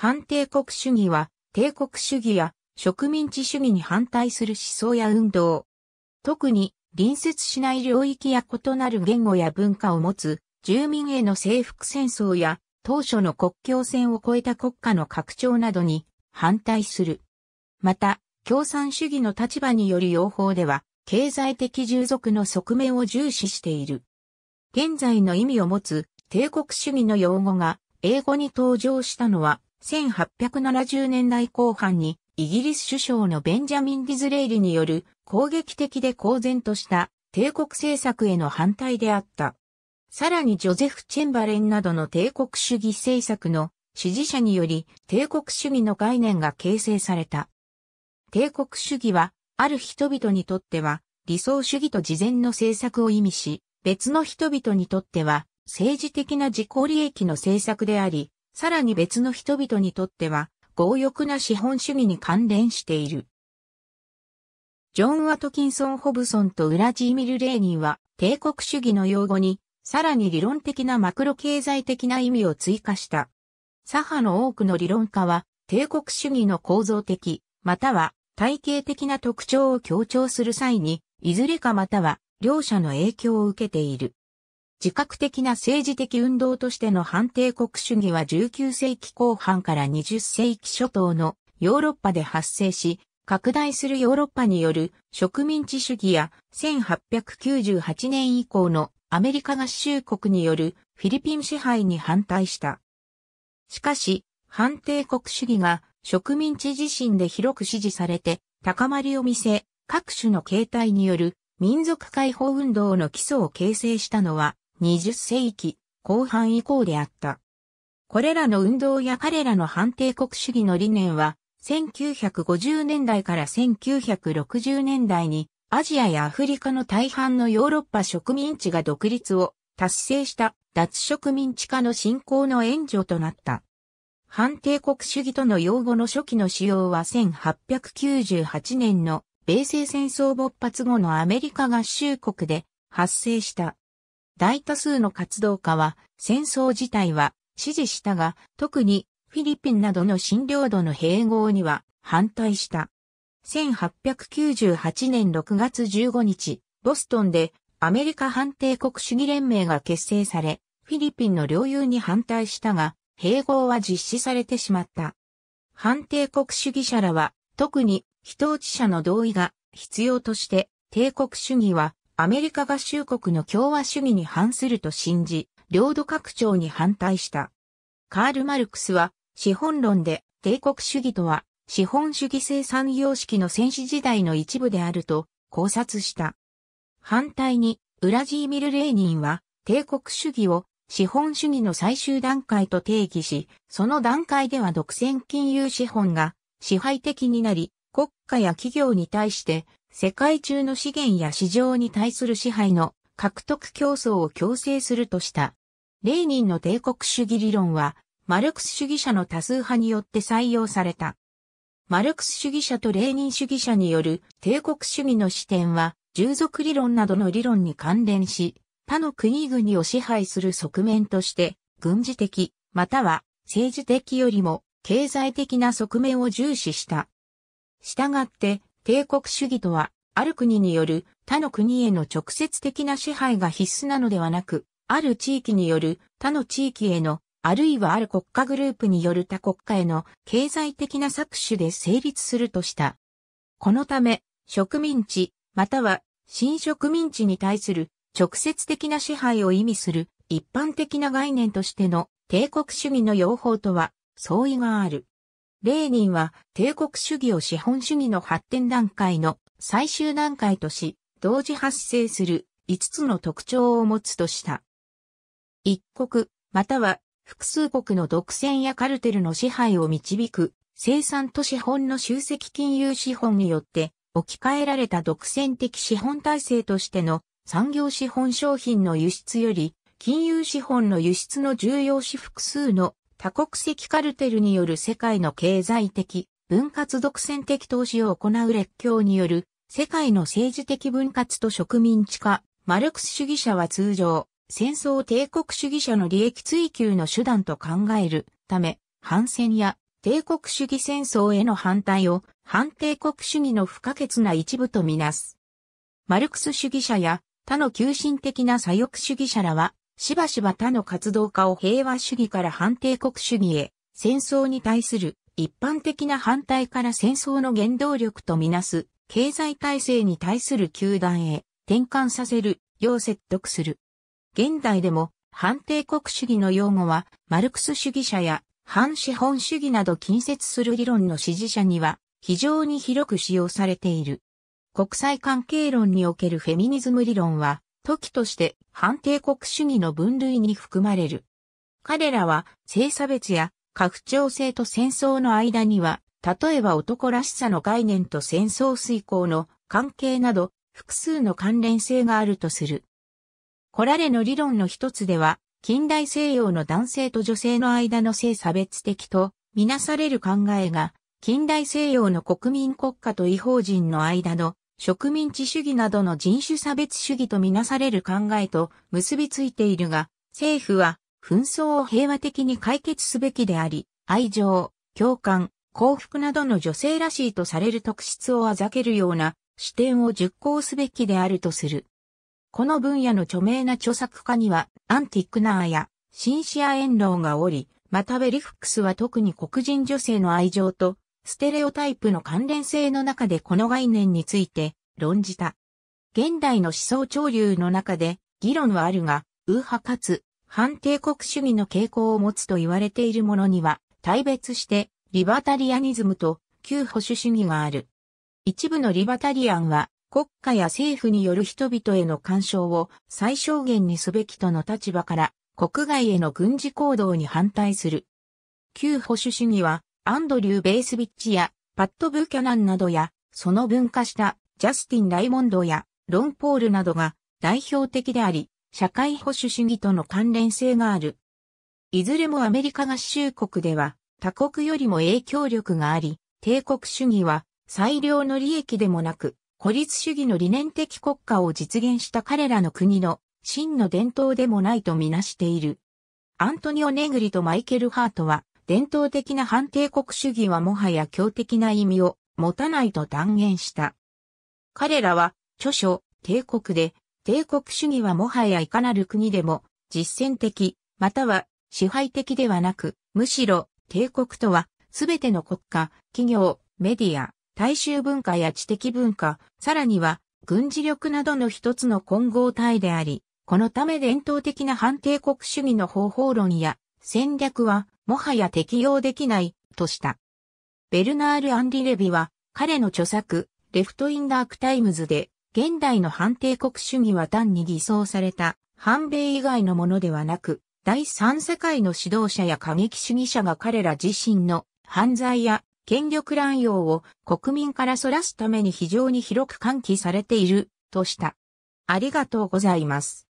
反帝国主義は、帝国主義や植民地主義に反対する思想や運動。特に、隣接しない領域や異なる言語や文化を持つ、住民への征服戦争や、当初の国境線を越えた国家の拡張などに反対する。また、共産主義の立場による用法では、経済的従属の側面を重視している。現在の意味を持つ帝国主義の用語が英語に登場したのは1870年代後半にイギリス首相のベンジャミン・ディズレイリによる攻撃的で公然とした帝国政策への反対であった。さらにジョゼフ・チェンバレンなどの帝国主義政策の支持者により帝国主義の概念が形成された。帝国主義はある人々にとっては理想主義と事前の政策を意味し、別の人々にとっては政治的な自己利益の政策であり、さらに別の人々にとっては、強欲な資本主義に関連している。ジョン・ワトキンソン・ホブソンとウラジーミル・レーニンは、帝国主義の用語に、さらに理論的なマクロ経済的な意味を追加した。左派の多くの理論家は、帝国主義の構造的、または体系的な特徴を強調する際に、いずれかまたは両者の影響を受けている。自覚的な政治的運動としての反帝国主義は19世紀後半から20世紀初頭のヨーロッパで発生し、拡大するヨーロッパによる植民地主義や1898年以降のアメリカ合衆国によるフィリピン支配に反対した。しかし、反帝国主義が植民地自身で広く支持されて高まりを見せ、各種の形態による民族解放運動の基礎を形成したのは20世紀後半以降であった。これらの運動や彼らの反帝国主義の理念は、1950年代から1960年代にアジアやアフリカの大半のヨーロッパ植民地が独立を達成した脱植民地化の進行の援助となった。反帝国主義との用語の初期の使用は1898年の米西戦争勃発後のアメリカ合衆国で発生した。大多数の活動家は、戦争自体は支持したが、特にフィリピンなどの新領土の併合には反対した。1898年6月15日、ボストンでアメリカ反帝国主義連盟が結成され、フィリピンの領有に反対したが、併合は実施されてしまった。反帝国主義者らは、特に非統治者の同意が必要として、帝国主義はアメリカ合衆国の共和主義に反すると信じ、領土拡張に反対した。カール・マルクスは、資本論で、帝国主義とは、資本主義生産様式の戦士時代の一部であると考察した。反対に、ウラジーミル・レーニンは、帝国主義を資本主義の最終段階と定義し、その段階では独占金融資本が支配的になり、国家や企業に対して世界中の資源や市場に対する支配の獲得競争を強制するとした。レーニンの帝国主義理論は、マルクス主義者の多数派によって採用された。マルクス主義者とレーニン主義者による帝国主義の視点は、従属理論などの理論に関連し、他の国々を支配する側面として、軍事的、または政治的よりも経済的な側面を重視した。したがって、帝国主義とは、ある国による他の国への直接的な支配が必須なのではなく、ある地域による他の地域への、あるいはある国家グループによる他国家への経済的な搾取で成立するとした。このため、植民地、または新植民地に対する直接的な支配を意味する一般的な概念としての帝国主義の用法とは相違がある。レーニンは帝国主義を資本主義の発展段階の最終段階とし、同時発生する5つの特徴を持つとした。一国、または複数国の独占やカルテルの支配を導く、生産と資本の集積金融資本によって置き換えられた独占的資本体制としての産業資本商品の輸出より、金融資本の輸出の重要し複数の多国籍カルテルによる世界の経済的、分割独占的投資を行う列強による世界の政治的分割と植民地化、マルクス主義者は通常、戦争帝国主義者の利益追求の手段と考えるため、反戦や帝国主義戦争への反対を反帝国主義の不可欠な一部とみなす。マルクス主義者や他の急進的な左翼主義者らはしばしば他の活動家を平和主義から反帝国主義へ、戦争に対する一般的な反対から戦争の原動力とみなす、経済体制に対する球団へ転換させる、よう説得する。現代でも、反帝国主義の用語は、マルクス主義者や反資本主義など近接する理論の支持者には非常に広く使用されている。国際関係論におけるフェミニズム理論は時として反帝国主義の分類に含まれる。彼らは性差別や拡張性と戦争の間には、例えば男らしさの概念と戦争遂行の関係など複数の関連性があるとする。コラレの理論の一つでは、近代西洋の男性と女性の間の性差別的とみなされる考えが、近代西洋の国民国家と違法人の間の植民地主義などの人種差別主義とみなされる考えと結びついているが、政府は紛争を平和的に解決すべきであり、愛情、共感、幸福などの女性らしいとされる特質をあざけるような視点を熟考すべきであるとする。この分野の著名な著作家には、アンティックナーやシンシア・エンローがおり、またベリフックスは特に黒人女性の愛情とステレオタイプの関連性の中でこの概念について論じた。現代の思想潮流の中で議論はあるが、右派かつ反帝国主義の傾向を持つと言われているものには、対別してリバタリアニズムと旧保守主義がある。一部のリバタリアンは国家や政府による人々への干渉を最小限にすべきとの立場から国外への軍事行動に反対する。旧保守主義はアンドリュー・ベースビッチや、パット・ブーキャナンなどや、その文化したジャスティン・ライモンドやロン・ポールなどが代表的であり、社会保守主義との関連性がある。いずれもアメリカ合衆国では他国よりも影響力があり、帝国主義は最良の利益でもなく、孤立主義の理念的国家を実現した彼らの国の真の伝統でもないとみなしている。アントニオ・ネグリとマイケル・ハートは伝統的な反帝国主義はもはや強敵な意味を持たないと断言した。彼らは著書帝国で帝国主義はもはやいかなる国でも実践的または支配的ではなくむしろ帝国とはすべての国家、企業、メディア、大衆文化や知的文化、さらには軍事力などの一つの混合体であり、このため伝統的な反帝国主義の方法論や戦略はもはや適用できない、とした。ベルナール・アンリ・レビは、彼の著作、レフト・イン・ダーク・タイムズで、現代の反帝国主義は単に偽装された、反米以外のものではなく、第三世界の指導者や過激主義者が彼ら自身の犯罪や権力乱用を国民からそらすために非常に広く喚起されているとした。ありがとうございます。